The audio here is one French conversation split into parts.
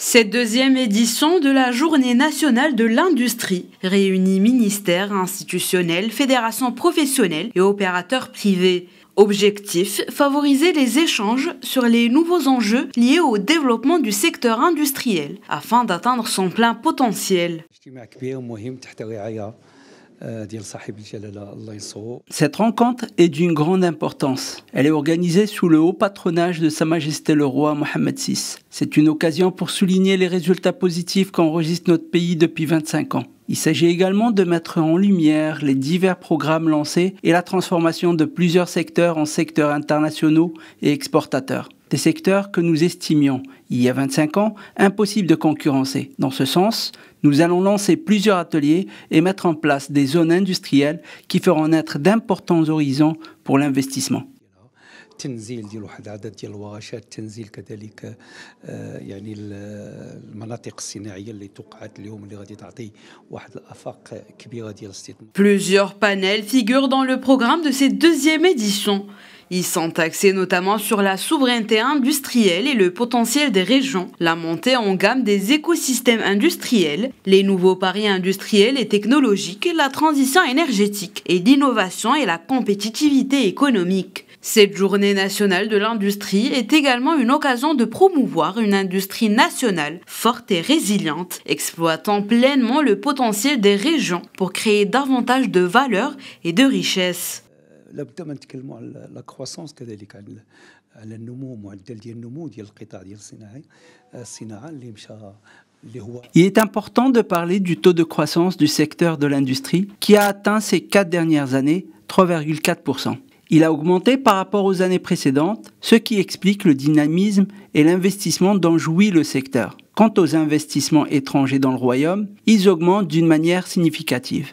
Cette deuxième édition de la Journée nationale de l'industrie réunit ministères, institutionnels, fédérations professionnelles et opérateurs privés. Objectif, favoriser les échanges sur les nouveaux enjeux liés au développement du secteur industriel afin d'atteindre son plein potentiel. Euh, Cette rencontre est d'une grande importance. Elle est organisée sous le haut patronage de Sa Majesté le Roi Mohamed VI. C'est une occasion pour souligner les résultats positifs qu'enregistre notre pays depuis 25 ans. Il s'agit également de mettre en lumière les divers programmes lancés et la transformation de plusieurs secteurs en secteurs internationaux et exportateurs des secteurs que nous estimions, il y a 25 ans, impossibles de concurrencer. Dans ce sens, nous allons lancer plusieurs ateliers et mettre en place des zones industrielles qui feront naître d'importants horizons pour l'investissement. Plusieurs panels figurent dans le programme de cette deuxième édition. Ils sont axés notamment sur la souveraineté industrielle et le potentiel des régions, la montée en gamme des écosystèmes industriels, les nouveaux paris industriels et technologiques, la transition énergétique et l'innovation et la compétitivité économique. Cette journée nationale de l'industrie est également une occasion de promouvoir une industrie nationale forte et résiliente, exploitant pleinement le potentiel des régions pour créer davantage de valeur et de richesse. Il est important de parler du taux de croissance du secteur de l'industrie qui a atteint ces quatre dernières années 3,4%. Il a augmenté par rapport aux années précédentes, ce qui explique le dynamisme et l'investissement dont jouit le secteur. Quant aux investissements étrangers dans le royaume, ils augmentent d'une manière significative.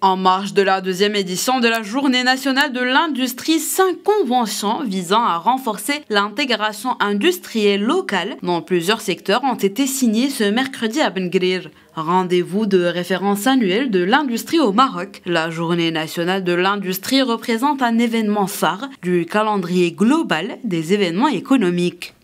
En marge de la deuxième édition de la Journée nationale de l'industrie, cinq conventions visant à renforcer l'intégration industrielle locale dans plusieurs secteurs ont été signées ce mercredi à Ben rendez-vous de référence annuelle de l'industrie au Maroc. La journée nationale de l'industrie représente un événement phare du calendrier global des événements économiques.